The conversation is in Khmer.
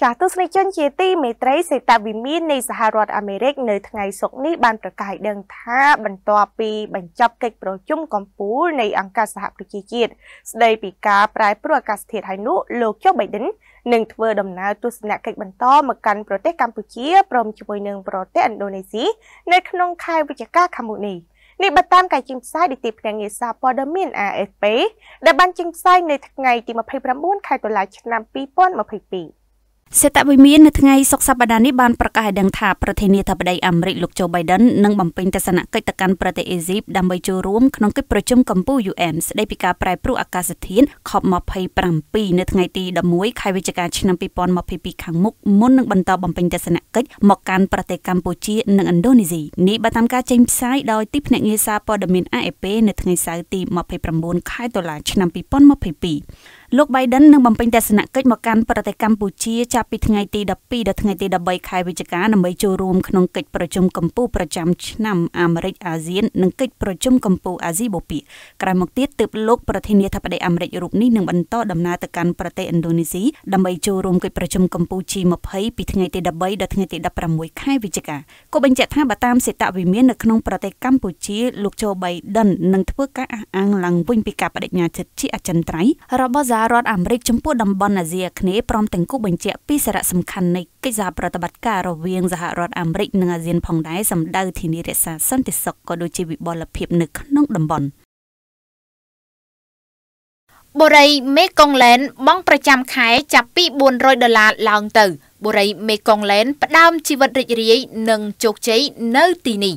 ចាស់ទស្សនិកជនជាទីមេត្រីសេតវិមាននៃសហរដ្ឋអាមេរិកនៅថ្ងៃសុក្រនេះបានប្រកាសដឹងថាបន្ទាប់ពីបញ្ចប់កិច្ចប្រជុំកំពូលនៃអង្គការសហប្រជាជាតិស្ដីពីការប្រែប្រួលអាកាសធាតុហើយនោះលោកជូបៃដិននឹងធ្វើដំណើរទស្សនកិច្ចបន្តមកកាន់ប្រទេសកម្ពុជាព្រមជាមួយនឹងប្រទេសឥណ្ឌូនេស៊ីនៅក្នុងខែវិច្ឆិកាខាងមុខនេះ។នេះបើតាមការចេញផ្សាយនីតិភ្នាក់ងារសារព័ត៌មាន AFP ដែលបានចេញផ្សាយនៅថ្ងៃទី29ខែតុលាឆ្នាំ2022សេតវិមាននៅថ្ងៃសុក្រសប្តាហ៍នេះបានប្រកាសឲ្យដឹងថាប្រធានាធិបតីអាមេរិកលោកโจ Biden នឹងបំពេញទស្សនកិច្ចទៅកាន់ប្រទេសអេស៊ីបដើម្បីចូលរួមក្នុងកិច្ចប្រជុំកម្ពុជា UN ស្តីពីការប្រែប្រួលអាកាសធាតុ COP27 នៅថ្ងៃទី11ខែវិច្ឆិកាឆ្នាំ2022ខាងមុខមុននឹងបន្តបំពេញទស្សនកិច្ចមកកាន់ប្រទេសកម្ពុជានិងឥណ្ឌូនេស៊ីនេះបើតាមការចេញផ្សាយដោយទីភ្នាក់ងារសារព័ត៌មាន AFP នៅថ្ងៃសៅរ៍ទី29ខែតុលាឆ្នាំ2022លោក Biden នឹងបំពេញទស្សនកិច្ចមកកាន់ប្រទេសកម្ពុជាចាប់ពីថ្ងៃទី12ដល់ថ្ងៃទី13ខែវិច្ឆិកាដើម្បីចូលរួមក្នុងកិច្ចប្រជុំកម្ពុជាប្រចាំឆ្នាំអាមេរិកអាស៊ាននិងកិច្ចប្រជុំកម្ពុជាអាស៊ីបូព៌ាក្រោយមកទៀតទើបលោកប្រធានាធិបតីអាមេរិករូបនេះនឹងបន្តដំណើរទៅកាន់ប្រទេសឥណ្ឌូនេស៊ីដើម្បីចូលរួមកិច្ចប្រជុំកម្ពុជា G20 ពីថ្ងៃទី13ដល់ថ្ងៃទី16ខែវិច្ឆិកាក៏បញ្ជាក់ថាបើតាមសេតវិមាននៅក្នុងប្រទេសកម្ពុជា លោកโจ Biden នឹងធ្វើការអះអាងឡើងវិញពីការបដិញ្ញាចិត្តជាអចិន្ត្រៃយ៍របស់សហរដ្ឋអាមេរិកចំពោះតំបន់អាស៊ីអាគ្នេយ៍ព្រមទាំងគូបញ្ជាក់ពីសារៈសំខាន់នៃកិច្ចសហប្រតិបត្តិការរវាងសហរដ្ឋអាមេរិកនិងអាស៊ានផងដែរសម្ដៅធានារក្សាសន្តិសុខក៏ដូចជាវិបលភាពនៅក្នុងតំបន់បុរីមេកុងឡែនបង់ប្រចាំខែចាប់ពី400ដុល្លារឡើងទៅបុរីមេកុងឡែនផ្ដើមជីវិតរីករាយនិងជោគជ័យនៅទីនេះ